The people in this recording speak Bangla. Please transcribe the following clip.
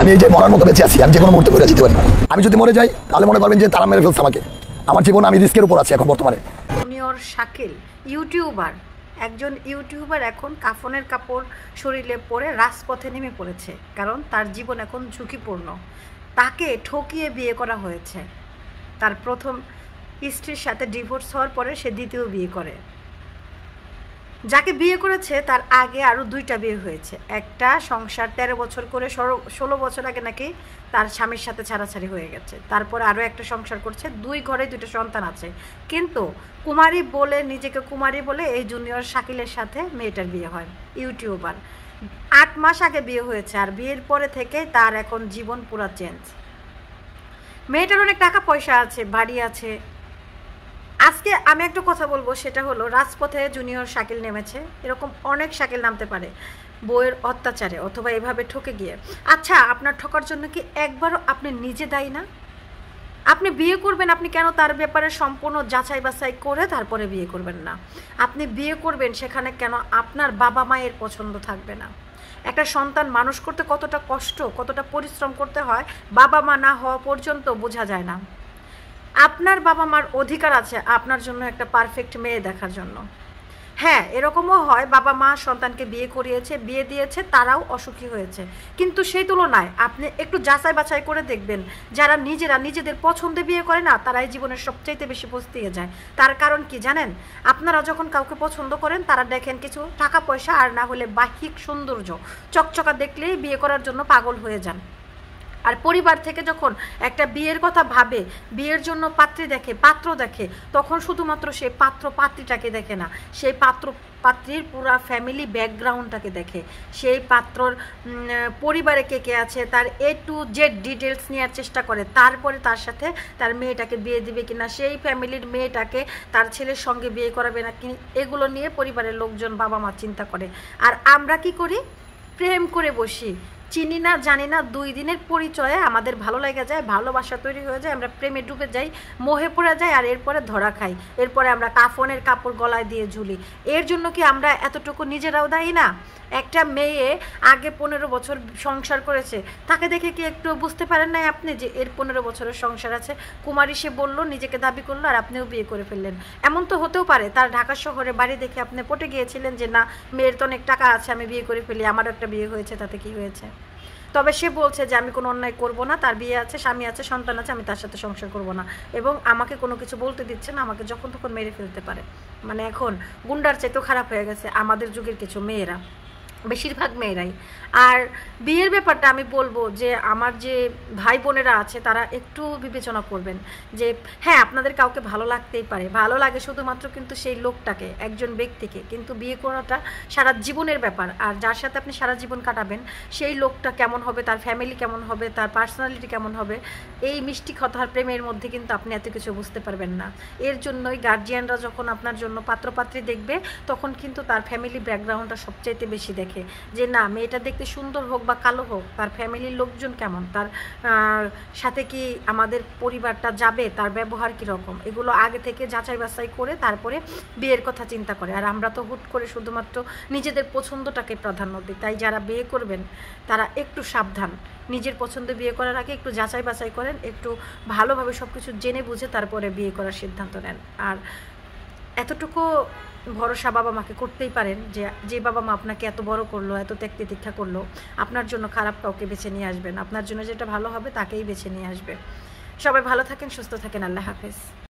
আমি এই যে মরার মতো বেঁচে আছি আমি যে কোনো মুহূর্তে করে যেতে পারি আমি যদি মরে যাই তাহলে মনে করবেন যে তারা মেরে ফেলছে আমাকে আমার জীবন আমি রিস্কের উপর আছি এখন বর্তমানে শাকিল ইউটিউবার একজন ইউটিউবার এখন কাফনের কাপড় শরীরে পরে রাজপথে নেমে পড়েছে কারণ তার জীবন এখন ঝুঁকিপূর্ণ তাকে ঠকিয়ে বিয়ে করা হয়েছে তার প্রথম স্ত্রীর সাথে ডিভোর্স হওয়ার পরে সে দ্বিতীয় বিয়ে করে যাকে বিয়ে করেছে তার আগে আরও দুইটা বিয়ে হয়েছে একটা সংসার তেরো বছর করে ষোলো বছর আগে নাকি তার স্বামীর সাথে ছাড়াছাড়ি হয়ে গেছে তারপর আরও একটা সংসার করছে দুই ঘরে দুটো সন্তান আছে কিন্তু কুমারী বলে নিজেকে কুমারী বলে এই জুনিয়র শাকিলের সাথে মেয়েটার বিয়ে হয় ইউটিউবার আট মাস আগে বিয়ে হয়েছে আর বিয়ের পরে থেকে তার এখন জীবন পুরা চেঞ্জ মেয়েটার অনেক টাকা পয়সা আছে বাড়ি আছে আজকে আমি একটা কথা বলবো সেটা হলো রাজপথে জুনিয়র সাইকেল নেমেছে এরকম অনেক সাইকেল নামতে পারে বইয়ের অত্যাচারে অথবা এভাবে ঠকে গিয়ে আচ্ছা আপনার ঠকার জন্য কি একবারও আপনি নিজে দায়ী না আপনি বিয়ে করবেন আপনি কেন তার ব্যাপারে সম্পূর্ণ যাচাই বাছাই করে তারপরে বিয়ে করবেন না আপনি বিয়ে করবেন সেখানে কেন আপনার বাবা মায়ের পছন্দ থাকবে না একটা সন্তান মানুষ করতে কতটা কষ্ট কতটা পরিশ্রম করতে হয় বাবা মা না হওয়া পর্যন্ত বোঝা যায় না আপনার বাবা মার অধিকার আছে আপনার জন্য একটা পারফেক্ট মেয়ে দেখার জন্য হ্যাঁ এরকমও হয় বাবা মা সন্তানকে বিয়ে করিয়েছে বিয়ে দিয়েছে তারাও অসুখী হয়েছে কিন্তু সেই তুলনায় আপনি একটু যাচাই বাছাই করে দেখবেন যারা নিজেরা নিজেদের পছন্দে বিয়ে করে না তারা এই জীবনের সবচাইতে বেশি পস্তিয়ে যায় তার কারণ কি জানেন আপনারা যখন কাউকে পছন্দ করেন তারা দেখেন কিছু টাকা পয়সা আর না হলে বাহ্যিক সৌন্দর্য চকচকা দেখলেই বিয়ে করার জন্য পাগল হয়ে যান আর পরিবার থেকে যখন একটা বিয়ের কথা ভাবে বিয়ের জন্য পাত্রী দেখে পাত্র দেখে তখন শুধুমাত্র সেই পাত্র পাত্রীটাকে দেখে না সেই পাত্র পাত্রীর পুরা ফ্যামিলি ব্যাকগ্রাউন্ডটাকে দেখে সেই পাত্রর পরিবারে কে কে আছে তার এ টু জেড ডিটেলস নেওয়ার চেষ্টা করে তারপরে তার সাথে তার মেয়েটাকে বিয়ে দিবে কিনা সেই ফ্যামিলির মেয়েটাকে তার ছেলের সঙ্গে বিয়ে করাবে না কি এগুলো নিয়ে পরিবারের লোকজন বাবা মা চিন্তা করে আর আমরা কি করি প্রেম করে বসি চিনি না জানি না দুই দিনের পরিচয়ে আমাদের ভালো লেগে যায় ভালোবাসা তৈরি হয়ে যায় আমরা প্রেমে ডুবে যাই মোহে পড়ে যাই আর এরপরে ধরা খাই এরপরে আমরা কাফনের কাপড় গলায় দিয়ে ঝুলি এর জন্য কি আমরা এতটুকু নিজেরাও দায়ী না একটা মেয়ে আগে পনেরো বছর সংসার করেছে তাকে দেখে কি একটু বুঝতে পারেন নাই আপনি যে এর পনেরো বছরের সংসার আছে কুমারী সে বললো নিজেকে দাবি করলো আর আপনিও বিয়ে করে ফেললেন এমন তো হতেও পারে তার ঢাকা শহরে বাড়ি দেখে আপনি পটে গিয়েছিলেন যে না মেয়ের তো অনেক টাকা আছে আমি বিয়ে করে ফেলি আমারও একটা বিয়ে হয়েছে তাতে কি হয়েছে তবে সে বলছে যে আমি কোনো অন্যায় করব না তার বিয়ে আছে স্বামী আছে সন্তান আছে আমি তার সাথে সংসার করব না এবং আমাকে কোনো কিছু বলতে দিচ্ছে না আমাকে যখন তখন মেরে ফেলতে পারে মানে এখন গুন্ডার চাইতেও খারাপ হয়ে গেছে আমাদের যুগের কিছু মেয়েরা বেশিরভাগ মেয়েরাই আর বিয়ের ব্যাপারটা আমি বলবো যে আমার যে ভাই বোনেরা আছে তারা একটু বিবেচনা করবেন যে হ্যাঁ আপনাদের কাউকে ভালো লাগতেই পারে ভালো লাগে শুধুমাত্র কিন্তু সেই লোকটাকে একজন ব্যক্তিকে কিন্তু বিয়ে করাটা সারা জীবনের ব্যাপার আর যার সাথে আপনি সারা জীবন কাটাবেন সেই লোকটা কেমন হবে তার ফ্যামিলি কেমন হবে তার পার্সোনালিটি কেমন হবে এই মিষ্টি কথার প্রেমের মধ্যে কিন্তু আপনি এত কিছু বুঝতে পারবেন না এর জন্যই গার্জিয়ানরা যখন আপনার জন্য পাত্রপাত্রী দেখবে তখন কিন্তু তার ফ্যামিলি ব্যাকগ্রাউন্ডটা সবচাইতে বেশি দেখবে দেখে যে না মেয়েটা দেখতে সুন্দর হোক বা কালো হোক তার ফ্যামিলির লোকজন কেমন তার সাথে কি আমাদের পরিবারটা যাবে তার ব্যবহার কীরকম এগুলো আগে থেকে যাচাই বাছাই করে তারপরে বিয়ের কথা চিন্তা করে আর আমরা তো হুট করে শুধুমাত্র নিজেদের পছন্দটাকে প্রাধান্য দিই তাই যারা বিয়ে করবেন তারা একটু সাবধান নিজের পছন্দে বিয়ে করার আগে একটু যাচাই বাছাই করেন একটু ভালোভাবে সব কিছু জেনে বুঝে তারপরে বিয়ে করার সিদ্ধান্ত নেন আর এতটুকু ভরসা বাবা মাকে করতেই পারেন যে যে বাবা মা আপনাকে এত বড় করলো এত ত্যাগ প্রতীক্ষা করলো আপনার জন্য খারাপ কাউকে বেছে নিয়ে আসবেন আপনার জন্য যেটা ভালো হবে তাকেই বেছে নিয়ে আসবে সবাই ভালো থাকেন সুস্থ থাকেন আল্লাহ হাফেজ